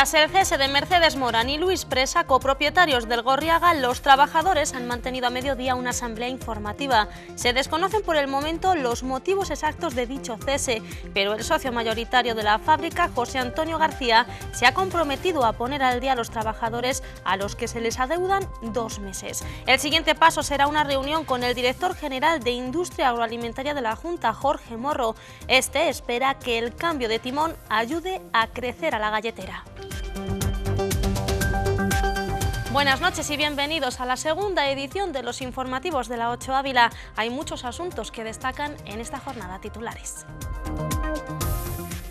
Tras el cese de Mercedes Morán y Luis Presa, copropietarios del Gorriaga, los trabajadores han mantenido a mediodía una asamblea informativa. Se desconocen por el momento los motivos exactos de dicho cese, pero el socio mayoritario de la fábrica, José Antonio García, se ha comprometido a poner al día a los trabajadores a los que se les adeudan dos meses. El siguiente paso será una reunión con el director general de Industria Agroalimentaria de la Junta, Jorge Morro. Este espera que el cambio de timón ayude a crecer a la galletera. Buenas noches y bienvenidos a la segunda edición de los informativos de la 8 Ávila. Hay muchos asuntos que destacan en esta jornada titulares.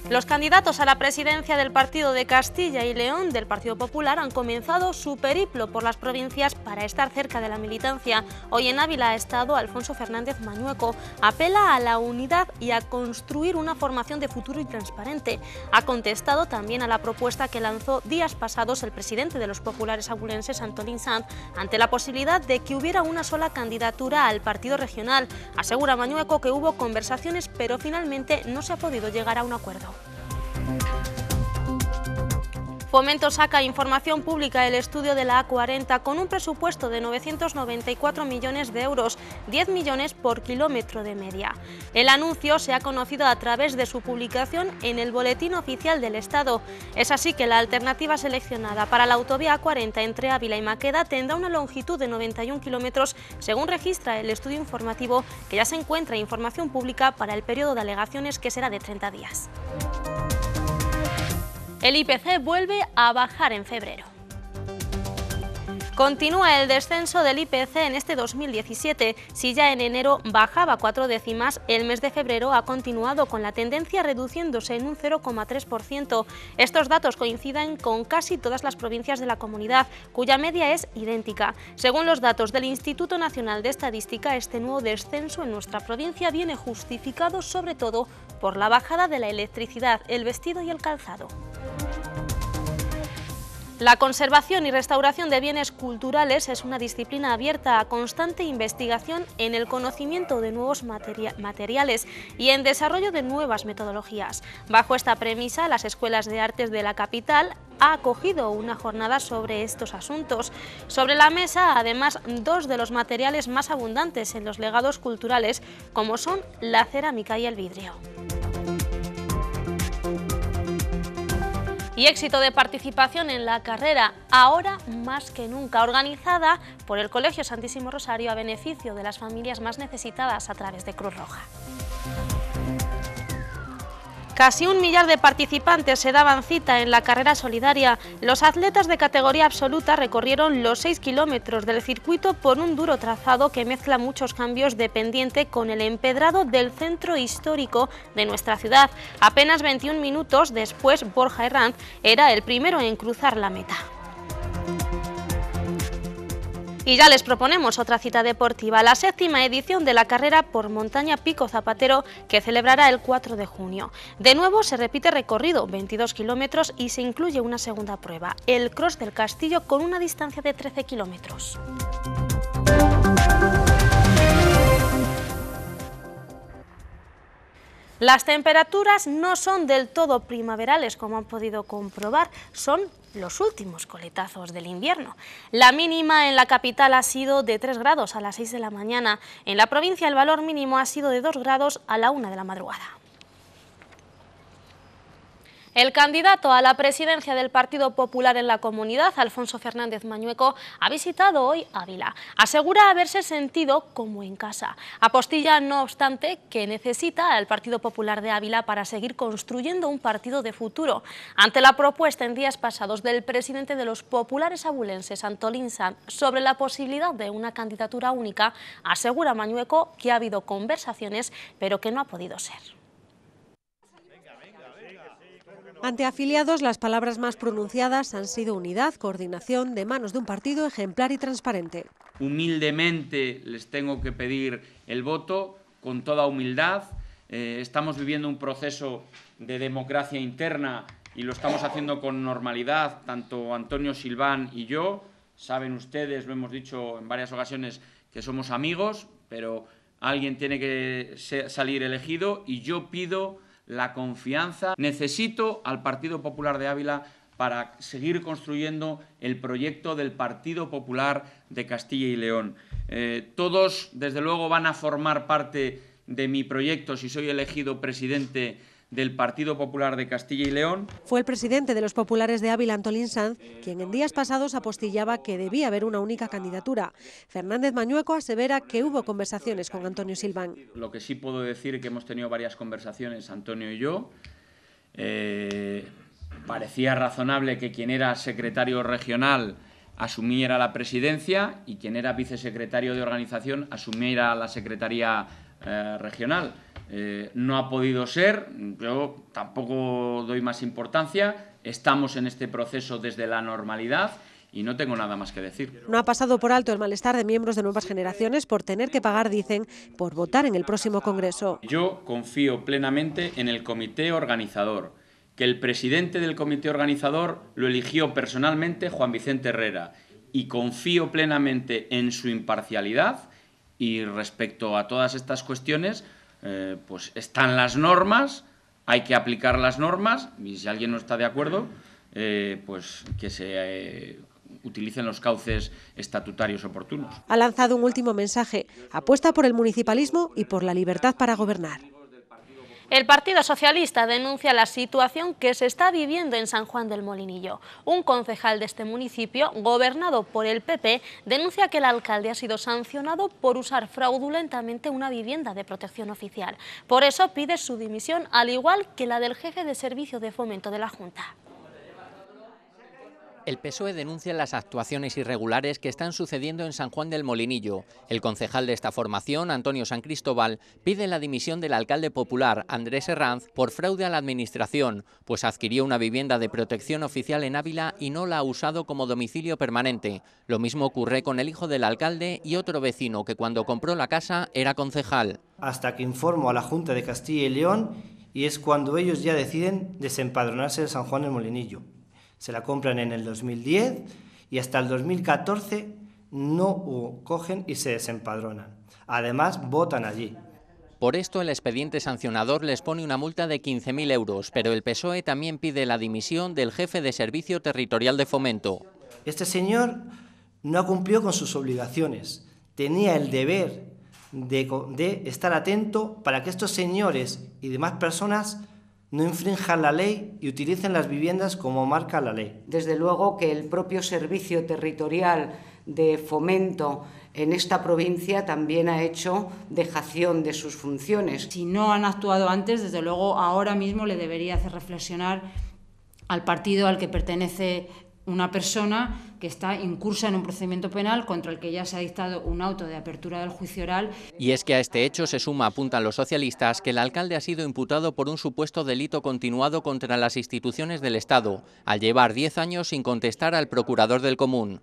Los candidatos a la presidencia del Partido de Castilla y León del Partido Popular han comenzado su periplo por las provincias para estar cerca de la militancia. Hoy en Ávila ha estado Alfonso Fernández Mañueco. Apela a la unidad y a construir una formación de futuro y transparente. Ha contestado también a la propuesta que lanzó días pasados el presidente de los populares abulenses, Antolín Sanz, ante la posibilidad de que hubiera una sola candidatura al partido regional. Asegura Mañueco que hubo conversaciones, pero finalmente no se ha podido llegar a un acuerdo. Fomento saca información pública el estudio de la A40 con un presupuesto de 994 millones de euros, 10 millones por kilómetro de media. El anuncio se ha conocido a través de su publicación en el Boletín Oficial del Estado. Es así que la alternativa seleccionada para la autovía A40 entre Ávila y Maqueda tendrá una longitud de 91 kilómetros, según registra el estudio informativo que ya se encuentra en información pública para el periodo de alegaciones que será de 30 días. El IPC vuelve a bajar en febrero. Continúa el descenso del IPC en este 2017. Si ya en enero bajaba cuatro décimas, el mes de febrero ha continuado con la tendencia reduciéndose en un 0,3%. Estos datos coinciden con casi todas las provincias de la comunidad, cuya media es idéntica. Según los datos del Instituto Nacional de Estadística, este nuevo descenso en nuestra provincia viene justificado sobre todo por la bajada de la electricidad, el vestido y el calzado. La conservación y restauración de bienes culturales es una disciplina abierta a constante investigación en el conocimiento de nuevos materiales y en desarrollo de nuevas metodologías. Bajo esta premisa, las escuelas de artes de la capital ha acogido una jornada sobre estos asuntos. Sobre la mesa, además, dos de los materiales más abundantes en los legados culturales, como son la cerámica y el vidrio. y éxito de participación en la carrera ahora más que nunca organizada por el Colegio Santísimo Rosario a beneficio de las familias más necesitadas a través de Cruz Roja. Casi un millar de participantes se daban cita en la carrera solidaria. Los atletas de categoría absoluta recorrieron los 6 kilómetros del circuito por un duro trazado que mezcla muchos cambios de pendiente con el empedrado del centro histórico de nuestra ciudad. Apenas 21 minutos después, Borja Herranz era el primero en cruzar la meta. Y ya les proponemos otra cita deportiva, la séptima edición de la carrera por montaña Pico Zapatero que celebrará el 4 de junio. De nuevo se repite recorrido, 22 kilómetros y se incluye una segunda prueba, el Cross del Castillo con una distancia de 13 kilómetros. Las temperaturas no son del todo primaverales, como han podido comprobar, son los últimos coletazos del invierno. La mínima en la capital ha sido de 3 grados a las 6 de la mañana. En la provincia el valor mínimo ha sido de 2 grados a la 1 de la madrugada. El candidato a la presidencia del Partido Popular en la comunidad, Alfonso Fernández Mañueco, ha visitado hoy Ávila. Asegura haberse sentido como en casa. Apostilla, no obstante, que necesita al Partido Popular de Ávila para seguir construyendo un partido de futuro. Ante la propuesta en días pasados del presidente de los populares abulenses, Antolín Sanz, sobre la posibilidad de una candidatura única, asegura Mañueco que ha habido conversaciones, pero que no ha podido ser. Ante afiliados, las palabras más pronunciadas han sido unidad, coordinación, de manos de un partido ejemplar y transparente. Humildemente les tengo que pedir el voto, con toda humildad. Eh, estamos viviendo un proceso de democracia interna y lo estamos haciendo con normalidad, tanto Antonio Silván y yo. Saben ustedes, lo hemos dicho en varias ocasiones, que somos amigos, pero alguien tiene que salir elegido y yo pido la confianza. Necesito al Partido Popular de Ávila para seguir construyendo el proyecto del Partido Popular de Castilla y León. Eh, todos, desde luego, van a formar parte de mi proyecto si soy elegido presidente del Partido Popular de Castilla y León. Fue el presidente de los populares de Ávila, Antolín Sanz, quien en días pasados apostillaba que debía haber una única candidatura. Fernández Mañueco asevera que hubo conversaciones con Antonio Silván. Lo que sí puedo decir es que hemos tenido varias conversaciones, Antonio y yo. Eh, parecía razonable que quien era secretario regional asumiera la presidencia y quien era vicesecretario de organización asumiera la secretaría eh, regional. Eh, no ha podido ser, yo tampoco doy más importancia, estamos en este proceso desde la normalidad y no tengo nada más que decir. No ha pasado por alto el malestar de miembros de nuevas generaciones por tener que pagar, dicen, por votar en el próximo Congreso. Yo confío plenamente en el comité organizador, que el presidente del comité organizador lo eligió personalmente Juan Vicente Herrera y confío plenamente en su imparcialidad y respecto a todas estas cuestiones, eh, pues están las normas, hay que aplicar las normas y si alguien no está de acuerdo, eh, pues que se eh, utilicen los cauces estatutarios oportunos. Ha lanzado un último mensaje, apuesta por el municipalismo y por la libertad para gobernar. El Partido Socialista denuncia la situación que se está viviendo en San Juan del Molinillo. Un concejal de este municipio, gobernado por el PP, denuncia que el alcalde ha sido sancionado por usar fraudulentamente una vivienda de protección oficial. Por eso pide su dimisión, al igual que la del jefe de servicio de fomento de la Junta. El PSOE denuncia las actuaciones irregulares que están sucediendo en San Juan del Molinillo. El concejal de esta formación, Antonio San Cristóbal, pide la dimisión del alcalde popular, Andrés Herranz, por fraude a la administración, pues adquirió una vivienda de protección oficial en Ávila y no la ha usado como domicilio permanente. Lo mismo ocurre con el hijo del alcalde y otro vecino que cuando compró la casa era concejal. Hasta que informo a la Junta de Castilla y León y es cuando ellos ya deciden desempadronarse de San Juan del Molinillo. Se la compran en el 2010 y hasta el 2014 no cogen y se desempadronan. Además, votan allí. Por esto, el expediente sancionador les pone una multa de 15.000 euros, pero el PSOE también pide la dimisión del jefe de Servicio Territorial de Fomento. Este señor no ha cumplido con sus obligaciones. Tenía el deber de estar atento para que estos señores y demás personas no infrinjan la ley y utilicen las viviendas como marca la ley. Desde luego que el propio servicio territorial de fomento en esta provincia también ha hecho dejación de sus funciones. Si no han actuado antes, desde luego ahora mismo le debería hacer reflexionar al partido al que pertenece una persona que está incursa en un procedimiento penal contra el que ya se ha dictado un auto de apertura del juicio oral. Y es que a este hecho se suma, apuntan los socialistas, que el alcalde ha sido imputado por un supuesto delito continuado contra las instituciones del Estado, al llevar 10 años sin contestar al procurador del común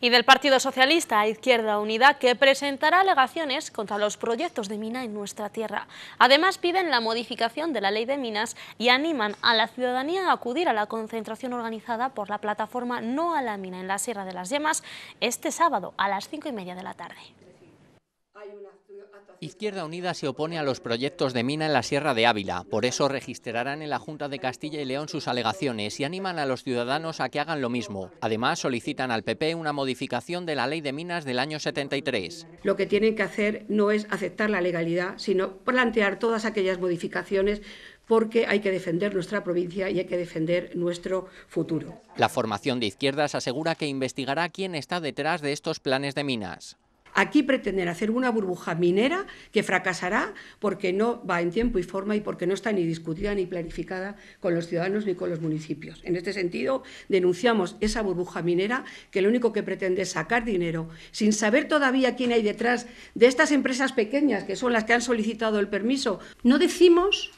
y del Partido Socialista a Izquierda Unida que presentará alegaciones contra los proyectos de mina en nuestra tierra. Además piden la modificación de la ley de minas y animan a la ciudadanía a acudir a la concentración organizada por la plataforma No a la mina en la Sierra de las Yemas este sábado a las cinco y media de la tarde. Izquierda Unida se opone a los proyectos de mina en la Sierra de Ávila, por eso registrarán en la Junta de Castilla y León sus alegaciones y animan a los ciudadanos a que hagan lo mismo. Además, solicitan al PP una modificación de la ley de minas del año 73. Lo que tienen que hacer no es aceptar la legalidad, sino plantear todas aquellas modificaciones porque hay que defender nuestra provincia y hay que defender nuestro futuro. La formación de izquierdas asegura que investigará quién está detrás de estos planes de minas. Aquí pretenden hacer una burbuja minera que fracasará porque no va en tiempo y forma y porque no está ni discutida ni planificada con los ciudadanos ni con los municipios. En este sentido, denunciamos esa burbuja minera que lo único que pretende es sacar dinero sin saber todavía quién hay detrás de estas empresas pequeñas que son las que han solicitado el permiso. No decimos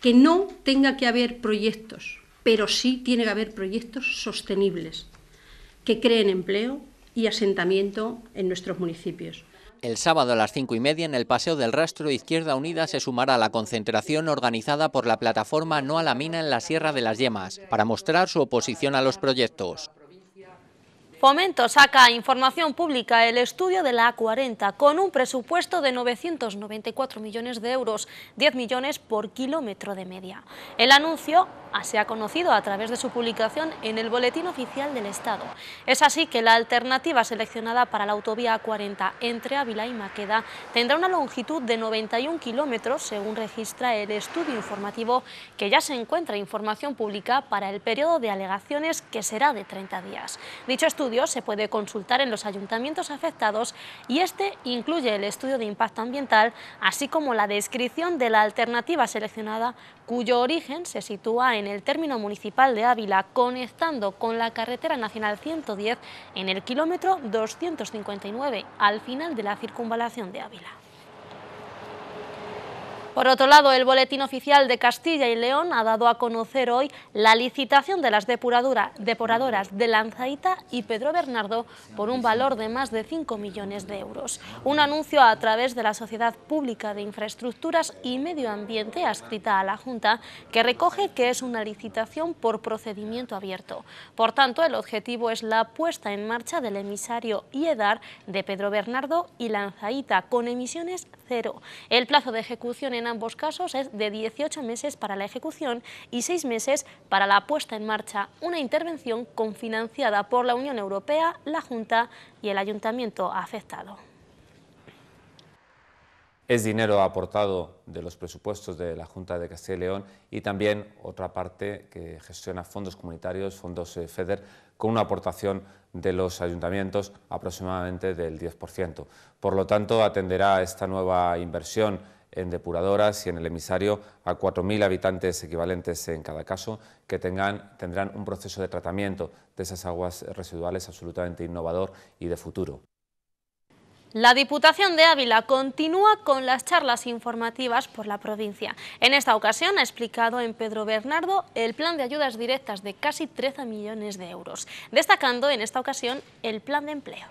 que no tenga que haber proyectos, pero sí tiene que haber proyectos sostenibles que creen empleo, y asentamiento en nuestros municipios. El sábado a las cinco y media en el Paseo del Rastro Izquierda Unida se sumará a la concentración organizada por la plataforma No a la mina en la Sierra de las Yemas para mostrar su oposición a los proyectos. Fomento saca información pública el estudio de la A40 con un presupuesto de 994 millones de euros, 10 millones por kilómetro de media. El anuncio ah, se ha conocido a través de su publicación en el Boletín Oficial del Estado. Es así que la alternativa seleccionada para la autovía A40 entre Ávila y Maqueda tendrá una longitud de 91 kilómetros, según registra el estudio informativo que ya se encuentra información pública para el periodo de alegaciones que será de 30 días. Dicho estudio se puede consultar en los ayuntamientos afectados y este incluye el estudio de impacto ambiental, así como la descripción de la alternativa seleccionada cuyo origen se sitúa en el término municipal de Ávila, conectando con la carretera nacional 110 en el kilómetro 259, al final de la circunvalación de Ávila. Por otro lado, el Boletín Oficial de Castilla y León ha dado a conocer hoy la licitación de las depuradoras de Lanzaíta y Pedro Bernardo por un valor de más de 5 millones de euros. Un anuncio a través de la Sociedad Pública de Infraestructuras y Medio Ambiente adscrita a la Junta, que recoge que es una licitación por procedimiento abierto. Por tanto, el objetivo es la puesta en marcha del emisario IEDAR de Pedro Bernardo y Lanzaíta con emisiones cero. El plazo de ejecución en ambos casos es de 18 meses para la ejecución y 6 meses para la puesta en marcha, una intervención confinanciada por la Unión Europea, la Junta y el Ayuntamiento afectado. Es dinero aportado de los presupuestos de la Junta de Castilla y León y también otra parte que gestiona fondos comunitarios, fondos eh, FEDER, con una aportación de los ayuntamientos aproximadamente del 10%. Por lo tanto, atenderá esta nueva inversión en depuradoras y en el emisario a 4.000 habitantes equivalentes en cada caso, que tengan, tendrán un proceso de tratamiento de esas aguas residuales absolutamente innovador y de futuro. La Diputación de Ávila continúa con las charlas informativas por la provincia. En esta ocasión ha explicado en Pedro Bernardo el plan de ayudas directas de casi 13 millones de euros, destacando en esta ocasión el plan de empleo.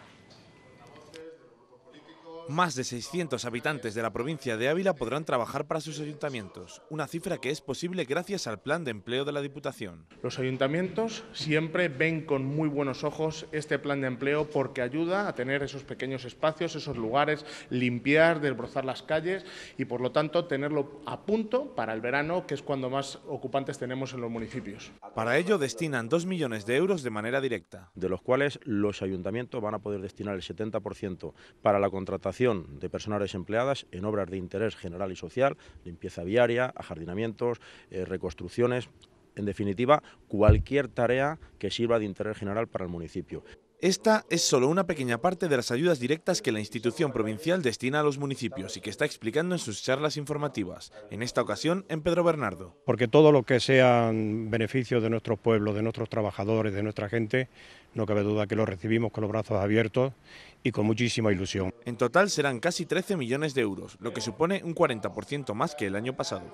Más de 600 habitantes de la provincia de Ávila podrán trabajar para sus ayuntamientos, una cifra que es posible gracias al plan de empleo de la Diputación. Los ayuntamientos siempre ven con muy buenos ojos este plan de empleo porque ayuda a tener esos pequeños espacios, esos lugares, limpiar, desbrozar las calles y por lo tanto tenerlo a punto para el verano, que es cuando más ocupantes tenemos en los municipios. Para ello destinan 2 millones de euros de manera directa. De los cuales los ayuntamientos van a poder destinar el 70% para la contratación de personas desempleadas en obras de interés general y social, limpieza viaria, ajardinamientos, eh, reconstrucciones, en definitiva, cualquier tarea que sirva de interés general para el municipio. Esta es solo una pequeña parte de las ayudas directas que la institución provincial destina a los municipios y que está explicando en sus charlas informativas, en esta ocasión en Pedro Bernardo. Porque todo lo que sean beneficios de nuestros pueblos, de nuestros trabajadores, de nuestra gente, no cabe duda que lo recibimos con los brazos abiertos y con muchísima ilusión. En total serán casi 13 millones de euros, lo que supone un 40% más que el año pasado.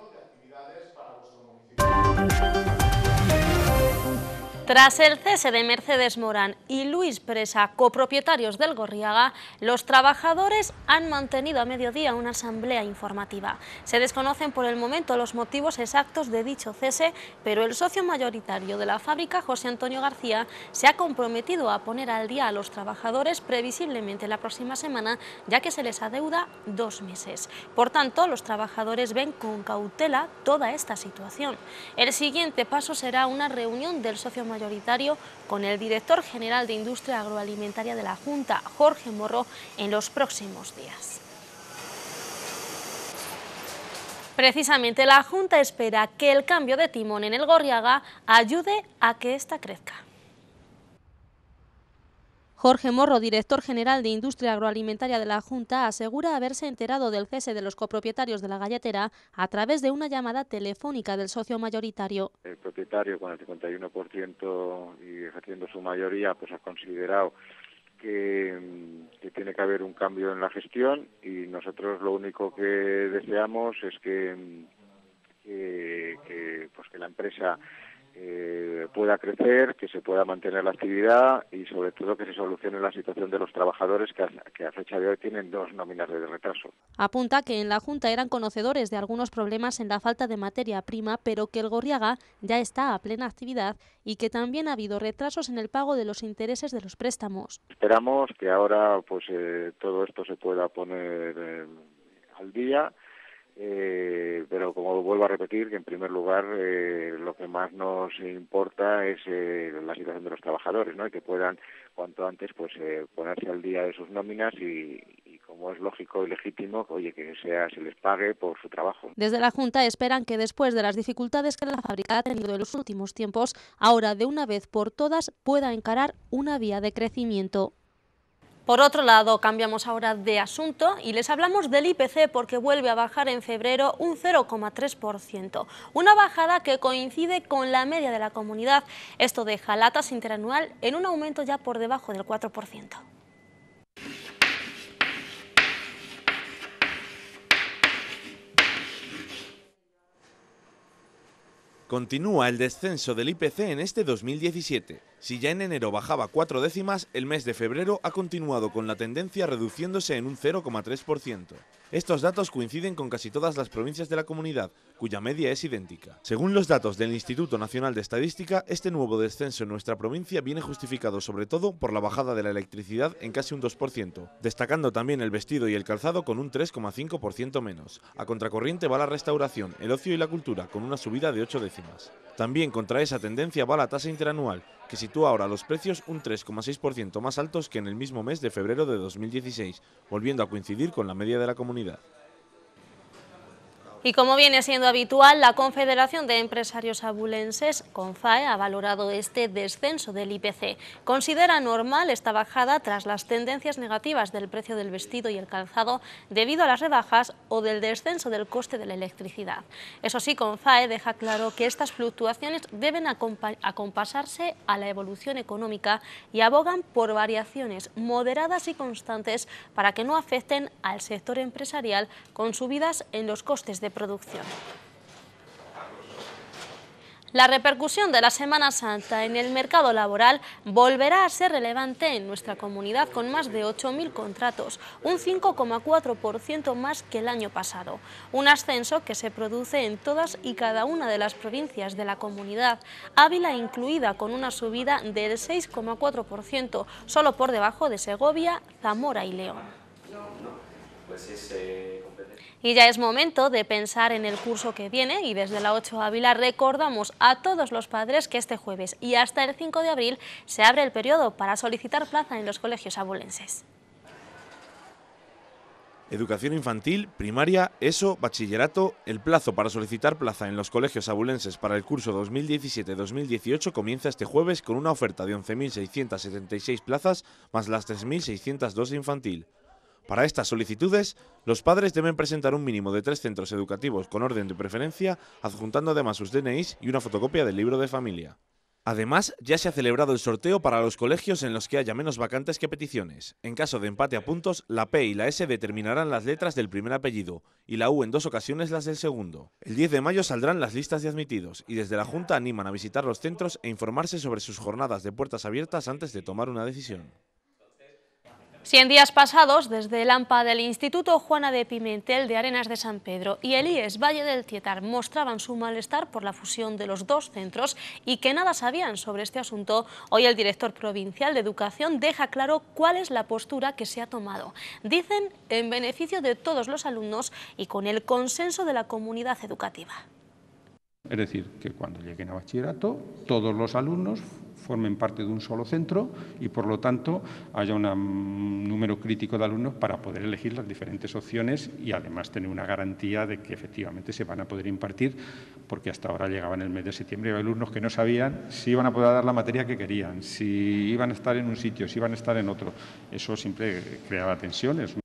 Tras el cese de Mercedes Morán y Luis Presa, copropietarios del Gorriaga, los trabajadores han mantenido a mediodía una asamblea informativa. Se desconocen por el momento los motivos exactos de dicho cese, pero el socio mayoritario de la fábrica, José Antonio García, se ha comprometido a poner al día a los trabajadores previsiblemente la próxima semana, ya que se les adeuda dos meses. Por tanto, los trabajadores ven con cautela toda esta situación. El siguiente paso será una reunión del socio mayoritario con el director general de Industria Agroalimentaria de la Junta, Jorge Morro, en los próximos días. Precisamente la Junta espera que el cambio de timón en el Gorriaga ayude a que ésta crezca. Jorge Morro, director general de Industria Agroalimentaria de la Junta, asegura haberse enterado del cese de los copropietarios de la galletera a través de una llamada telefónica del socio mayoritario. El propietario con el 51% y ejerciendo su mayoría, pues ha considerado mm, que, tiene que haber un cambio en la gestión y nosotros lo único que deseamos es que, mm, que pues que la empresa eh, pueda crecer, que se pueda mantener la actividad y sobre todo que se solucione la situación de los trabajadores que a, que fecha de hoy tienen dos nóminas de retraso. Apunta que en la Junta eran conocedores de algunos problemas en la falta de materia prima, pero que el Gorriaga ya está a plena actividad y que también ha habido retrasos en el pago de los intereses de los préstamos. Esperamos que ahora pues eh, todo esto se pueda poner eh, al día eh, pero como vuelvo a repetir, que en primer lugar eh, lo que más nos importa es eh, la situación de los trabajadores, ¿no? Y que puedan cuanto antes pues ponerse al día de sus nóminas y, como es lógico y legítimo, oye, que se les pague por su trabajo. Desde la Junta esperan que después de las dificultades que la fábrica ha tenido en los últimos tiempos, ahora de una vez por todas pueda encarar una vía de crecimiento por otro lado, cambiamos ahora de asunto y les hablamos del IPC porque vuelve a bajar en febrero un 0,3%, una bajada que coincide con la media de la comunidad. Esto deja la tasa interanual en un aumento ya por debajo del 4%. Continúa el descenso del IPC en este 2017. Si ya en enero bajaba cuatro décimas, el mes de febrero ha continuado con la tendencia reduciéndose en un 0,3%. Estos datos coinciden con casi todas las provincias de la comunidad, cuya media es idéntica. Según los datos del Instituto Nacional de Estadística, este nuevo descenso en nuestra provincia viene justificado sobre todo por la bajada de la electricidad en casi un 2%, destacando también el vestido y el calzado con un 3,5% menos. A contracorriente va la restauración, el ocio y la cultura, con una subida de 8 décimas. También contra esa tendencia va la tasa interanual, que sitúa ahora los precios un 3,6% más altos que en el mismo mes de febrero de 2016, volviendo a coincidir con la media de la comunidad. Y como viene siendo habitual, la Confederación de Empresarios Abulenses, CONFAE, ha valorado este descenso del IPC. Considera normal esta bajada tras las tendencias negativas del precio del vestido y el calzado debido a las rebajas o del descenso del coste de la electricidad. Eso sí, CONFAE deja claro que estas fluctuaciones deben acompasarse a la evolución económica y abogan por variaciones moderadas y constantes para que no afecten al sector empresarial con subidas en los costes de producción. La repercusión de la Semana Santa en el mercado laboral volverá a ser relevante en nuestra comunidad con más de 8.000 contratos, un 5,4% más que el año pasado. Un ascenso que se produce en todas y cada una de las provincias de la comunidad, Ávila incluida con una subida del 6,4%, solo por debajo de Segovia, Zamora y León. Pues eh, y ya es momento de pensar en el curso que viene y desde la 8 Ávila recordamos a todos los padres que este jueves y hasta el 5 de abril se abre el periodo para solicitar plaza en los colegios abulenses. Educación infantil, primaria, ESO, bachillerato. El plazo para solicitar plaza en los colegios abulenses para el curso 2017-2018 comienza este jueves con una oferta de 11.676 plazas más las 3.602 infantil. Para estas solicitudes, los padres deben presentar un mínimo de tres centros educativos con orden de preferencia, adjuntando además sus DNIs y una fotocopia del libro de familia. Además, ya se ha celebrado el sorteo para los colegios en los que haya menos vacantes que peticiones. En caso de empate a puntos, la P y la S determinarán las letras del primer apellido y la U en dos ocasiones las del segundo. El 10 de mayo saldrán las listas de admitidos y desde la Junta animan a visitar los centros e informarse sobre sus jornadas de puertas abiertas antes de tomar una decisión. Si en días pasados, desde el AMPA del Instituto Juana de Pimentel de Arenas de San Pedro y el e Valle del Tietar mostraban su malestar por la fusión de los dos centros y que nada sabían sobre este asunto, hoy el director provincial de Educación deja claro cuál es la postura que se ha tomado. Dicen en beneficio de todos los alumnos y con el consenso de la comunidad educativa. Es decir, que cuando lleguen a bachillerato todos los alumnos formen parte de un solo centro y por lo tanto haya un mm, número crítico de alumnos para poder elegir las diferentes opciones y además tener una garantía de que efectivamente se van a poder impartir, porque hasta ahora llegaban el mes de septiembre y había alumnos que no sabían si iban a poder dar la materia que querían, si iban a estar en un sitio, si iban a estar en otro. Eso siempre creaba tensiones.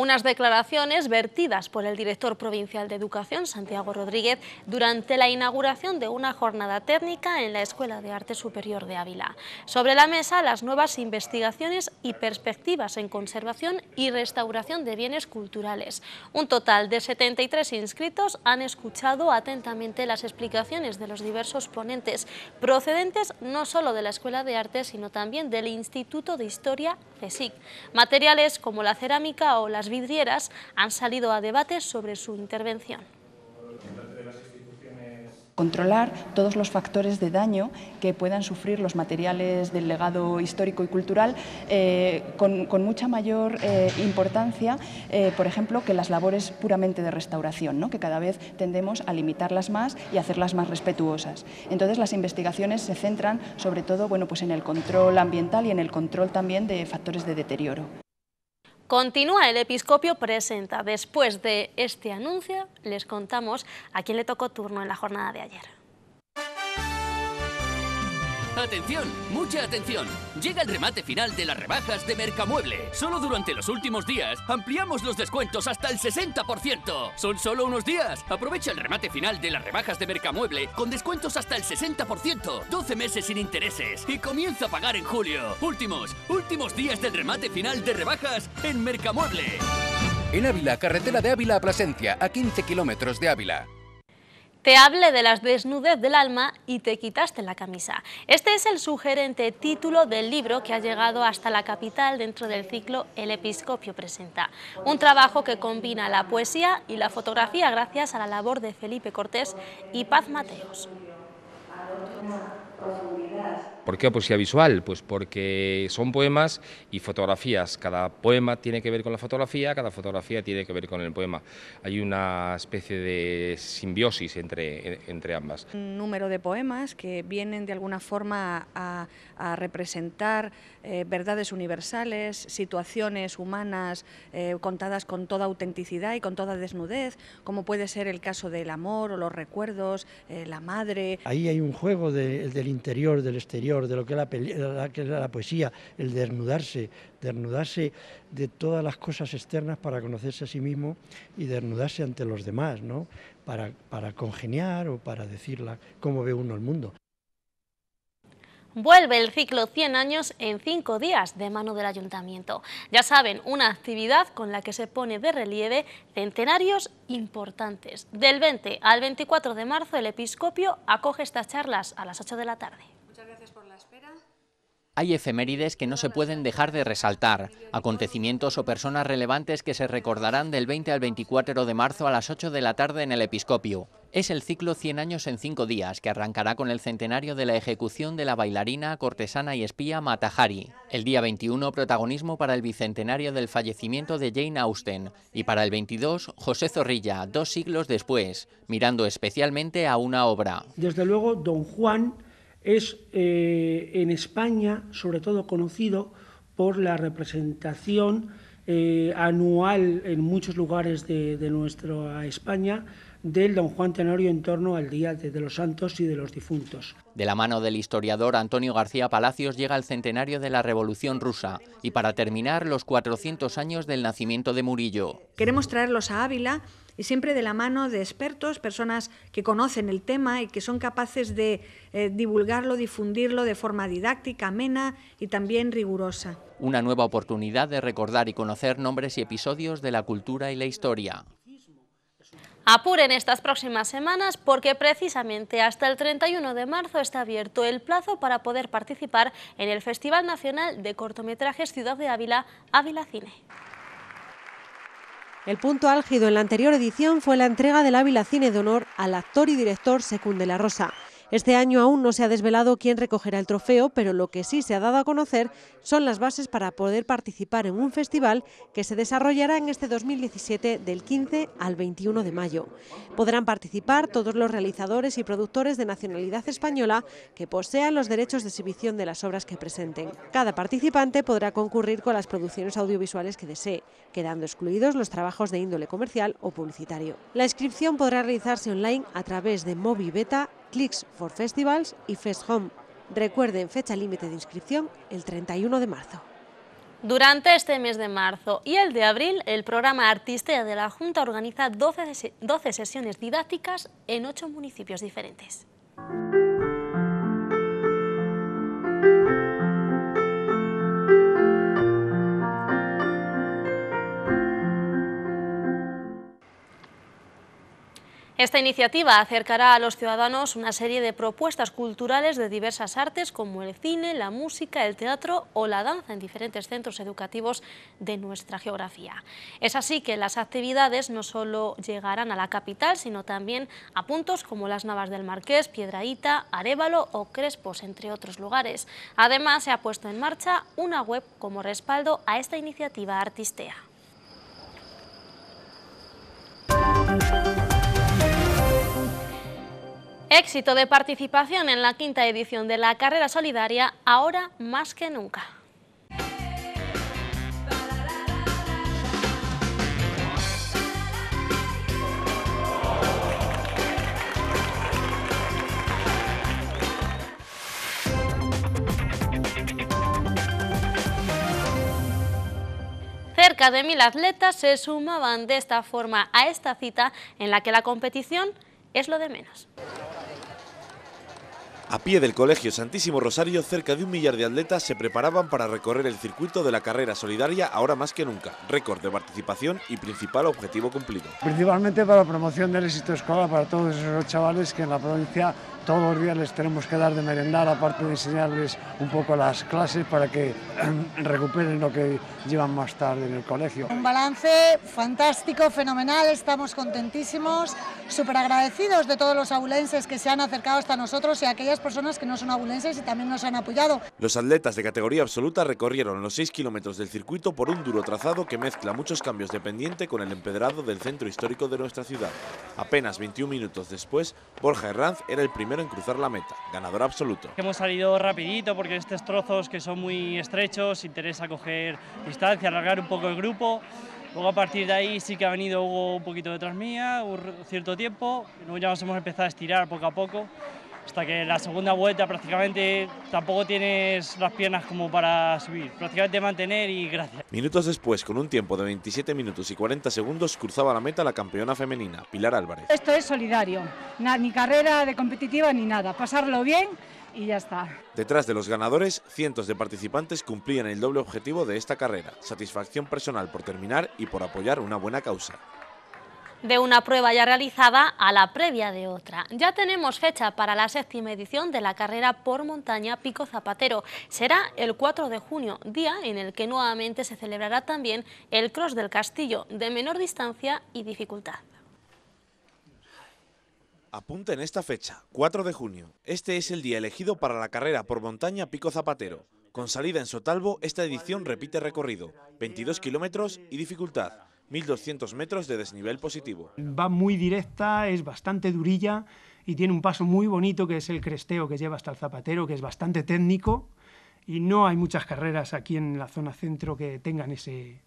Unas declaraciones vertidas por el director provincial de Educación, Santiago Rodríguez, durante la inauguración de una jornada técnica en la Escuela de Arte Superior de Ávila. Sobre la mesa, las nuevas investigaciones y perspectivas en conservación y restauración de bienes culturales. Un total de 73 inscritos han escuchado atentamente las explicaciones de los diversos ponentes, procedentes no solo de la Escuela de Arte, sino también del Instituto de Historia, CSIC. Materiales como la cerámica o las vidrieras han salido a debate sobre su intervención controlar todos los factores de daño que puedan sufrir los materiales del legado histórico y cultural eh, con, mucha mayor eh, importancia, eh, por ejemplo, que las labores puramente de restauración, que cada vez tendemos a limitarlas más y hacerlas más respetuosas. Entonces las investigaciones se centran sobre todo bueno, pues en el control ambiental y en el control también de factores de deterioro. Continúa el episcopio presenta. Después de este anuncio les contamos a quién le tocó turno en la jornada de ayer. Atención, mucha atención. Llega el remate final de las rebajas de Mercamueble. Solo durante los últimos días ampliamos los descuentos hasta el 60%. Son solo unos días. Aprovecha el remate final de las rebajas de Mercamueble con descuentos hasta el 60%, 12 meses sin intereses y comienza a pagar en julio. Últimos, últimos días del remate final de rebajas en Mercamueble. En Ávila, carretera de Ávila a Plasencia, a 15 kilómetros de Ávila. Te hable de la desnudez del alma y te quitaste la camisa. Este es el sugerente título del libro que ha llegado hasta la capital dentro del ciclo El Episcopio Presenta. Un trabajo que combina la poesía y la fotografía gracias a la labor de Felipe Cortés y Paz Mateos. ¿Por qué poesía visual? Pues porque son poemas y fotografías. Cada poema tiene que ver con la fotografía, cada fotografía tiene que ver con el poema. Hay una especie de simbiosis entre, entre ambas. Un número de poemas que vienen de alguna forma a, representar eh, verdades universales, situaciones humanas eh, contadas con toda autenticidad y con toda desnudez, como puede ser el caso del amor o los recuerdos, eh, la madre. Ahí hay un juego del interior, del exterior de lo que es la, poesía, el desnudarse, desnudarse de todas las cosas externas para conocerse a sí mismo y desnudarse ante los demás, ¿no? Para, congeniar o para decir cómo ve uno el mundo. Vuelve el ciclo 100 años en 5 días de mano del Ayuntamiento. Ya saben, una actividad con la que se pone de relieve centenarios importantes. Del 20 al 24 de marzo el Episcopio acoge estas charlas a las 8 de la tarde. Hay efemérides que no se pueden dejar de resaltar, acontecimientos o personas relevantes que se recordarán del 20 al 24 de marzo a las 8 de la tarde en el episcopio. Es el ciclo 100 años en 5 días, que arrancará con el centenario de la ejecución de la bailarina, cortesana y espía Matahari. El día 21, protagonismo para el bicentenario del fallecimiento de Jane Austen. Y para el 22, José Zorrilla, dos siglos después, mirando especialmente a una obra. Desde luego, Don Juan es eh, en España, sobre todo, conocido por la representación eh, anual en muchos lugares de, de nuestra España del don Juan Tenorio en torno al Día de los Santos y de los Difuntos. De la mano del historiador Antonio García Palacios llega el centenario de la Revolución Rusa y para terminar los 400 años del nacimiento de Murillo. Queremos traerlos a Ávila y siempre de la mano de expertos, personas que conocen el tema y que son capaces de eh, divulgarlo, difundirlo de forma didáctica, amena y también rigurosa. Una nueva oportunidad de recordar y conocer nombres y episodios de la cultura y la historia. Apuren estas próximas semanas porque precisamente hasta el 31 de marzo está abierto el plazo para poder participar en el Festival Nacional de Cortometrajes Ciudad de Ávila, Ávila Cine. El punto álgido en la anterior edición fue la entrega del Ávila Cine de Honor al actor y director Secunde La Rosa. Este año aún no se ha desvelado quién recogerá el trofeo, pero lo que sí se ha dado a conocer son las bases para poder participar en un festival que se desarrollará en este 2017 del 15 al 21 de mayo. Podrán participar todos los realizadores y productores de nacionalidad española que posean los derechos de exhibición de las obras que presenten. Cada participante podrá concurrir con las producciones audiovisuales que desee, quedando excluidos los trabajos de índole comercial o publicitario. La inscripción podrá realizarse online a través de Movibeta Clicks for Festivals y Fest Home. Recuerden fecha límite de inscripción el 31 de marzo. Durante este mes de marzo y el de abril, el programa Artistea de la Junta organiza 12, 12 sesiones didácticas en 8 municipios diferentes. Esta iniciativa acercará a los ciudadanos una serie de propuestas culturales de diversas artes como el cine, la música, el teatro o la danza en diferentes centros educativos de nuestra geografía. Es así que las actividades no solo llegarán a la capital, sino también a puntos como las Navas del Marqués, Piedraíta, Arévalo o Crespos, entre otros lugares. Además, se ha puesto en marcha una web como respaldo a esta iniciativa artistea. Éxito de participación en la quinta edición de la carrera solidaria, ahora más que nunca. Cerca de mil atletas se sumaban de esta forma a esta cita en la que la competición es lo de menos. A pie del Colegio Santísimo Rosario, cerca de un millar de atletas se preparaban para recorrer el circuito de la carrera solidaria ahora más que nunca, récord de participación y principal objetivo cumplido. Principalmente para la promoción del éxito escolar para todos esos chavales que en la provincia todos los días les tenemos que dar de merendar, aparte de enseñarles un poco las clases para que recuperen lo que llevan más tarde en el colegio. Un balance fantástico, fenomenal, estamos contentísimos, súper agradecidos de todos los abulenses que se han acercado hasta nosotros y a aquellas personas que no son abulenses y también nos han apoyado. Los atletas de categoría absoluta recorrieron los 6 kilómetros del circuito por un duro trazado que mezcla muchos cambios de pendiente con el empedrado del centro histórico de nuestra ciudad. Apenas 21 minutos después, Borja Herranz era el primer primero en cruzar la meta, ganador absoluto. Hemos salido rapidito porque estos trozos que son muy estrechos, interesa coger distancia, alargar un poco el grupo. Luego a partir de ahí sí que ha venido Hugo un poquito detrás mía, un cierto tiempo. Luego ya nos hemos empezado a estirar poco a poco hasta que la segunda vuelta prácticamente tampoco tienes las piernas como para subir, prácticamente mantener y gracias. Minutos después, con un tiempo de 27 minutos y 40 segundos, cruzaba la meta la campeona femenina, Pilar Álvarez. Esto es solidario, ni carrera de competitiva ni nada, pasarlo bien y ya está. Detrás de los ganadores, cientos de participantes cumplían el doble objetivo de esta carrera, satisfacción personal por terminar y por apoyar una buena causa de una prueba ya realizada a la previa de otra. Ya tenemos fecha para la séptima edición de la carrera por montaña Pico Zapatero. Será el 4 de junio, día en el que nuevamente se celebrará también el Cross del Castillo, de menor distancia y dificultad. en esta fecha, 4 de junio. Este es el día elegido para la carrera por montaña Pico Zapatero. Con salida en Sotalvo, esta edición repite recorrido, 22 kilómetros y dificultad. 1.200 metros de desnivel positivo. Va muy directa, es bastante durilla y tiene un paso muy bonito que es el cresteo que lleva hasta el zapatero, que es bastante técnico y no hay muchas carreras aquí en la zona centro que tengan ese,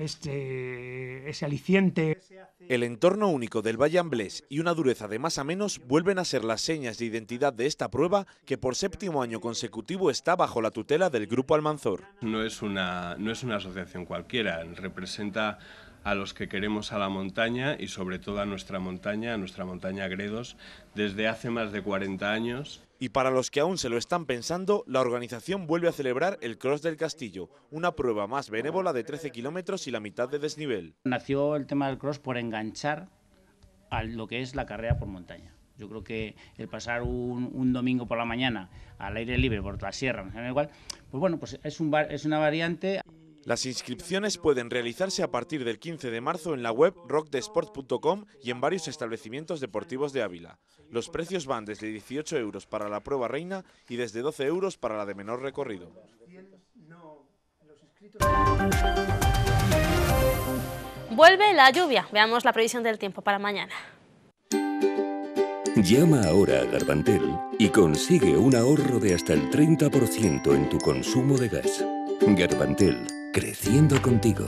este, ese aliciente. El entorno único del Valle Amblés y una dureza de más a menos vuelven a ser las señas de identidad de esta prueba que por séptimo año consecutivo está bajo la tutela del Grupo Almanzor. No es una, no es una asociación cualquiera, representa a los que queremos a la montaña y sobre todo a nuestra montaña, a nuestra montaña Gredos, desde hace más de 40 años. Y para los que aún se lo están pensando, la organización vuelve a celebrar el Cross del Castillo, una prueba más benévola de 13 kilómetros y la mitad de desnivel. Nació el tema del Cross por enganchar a lo que es la carrera por montaña. Yo creo que el pasar un, domingo por la mañana al aire libre, por la sierra, no sé igual, pues bueno, pues es una variante. Las inscripciones pueden realizarse a partir del 15 de marzo en la web rockdesport.com y en varios establecimientos deportivos de Ávila. Los precios van desde 18 euros para la prueba reina y desde 12 euros para la de menor recorrido. Vuelve la lluvia. Veamos la previsión del tiempo para mañana. Llama ahora a Garbantel y consigue un ahorro de hasta el 30% en tu consumo de gas. Garbantel Creciendo contigo.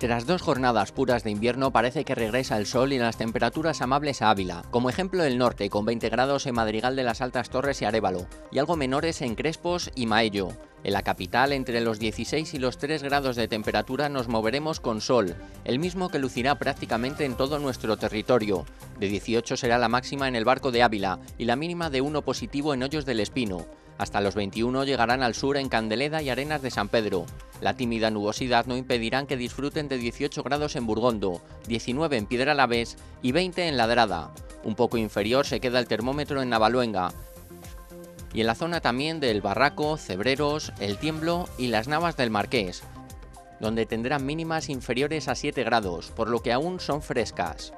Tras dos jornadas puras de invierno parece que regresa el sol y las temperaturas amables a Ávila, como ejemplo el norte con 20 grados en Madrigal de las Altas Torres y Arévalo, y algo menores en Crespos y Maello. En la capital, entre los 16 y los 3 grados de temperatura, nos moveremos con sol, el mismo que lucirá prácticamente en todo nuestro territorio. De 18 será la máxima en el barco de Ávila y la mínima de 1 positivo en Hoyos del Espino. Hasta los 21 llegarán al sur en Candeleda y Arenas de San Pedro. La tímida nubosidad no impedirán que disfruten de 18 grados en Burgondo, 19 en Piedra Piedralaves y 20 en Ladrada. Un poco inferior se queda el termómetro en Navaluenga, y en la zona también del Barraco, Cebreros, El Tiemblo y las Navas del Marqués, donde tendrán mínimas inferiores a 7 grados, por lo que aún son frescas.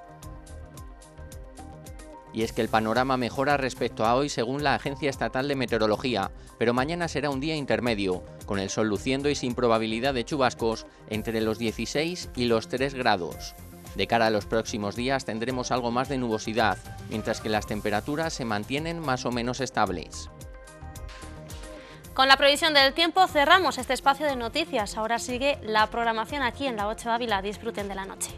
Y es que el panorama mejora respecto a hoy según la Agencia Estatal de Meteorología, pero mañana será un día intermedio, con el sol luciendo y sin probabilidad de chubascos entre los 16 y los 3 grados. De cara a los próximos días tendremos algo más de nubosidad, mientras que las temperaturas se mantienen más o menos estables. Con la previsión del tiempo cerramos este espacio de noticias. Ahora sigue la programación aquí en la 8 Ávila. Disfruten de la noche.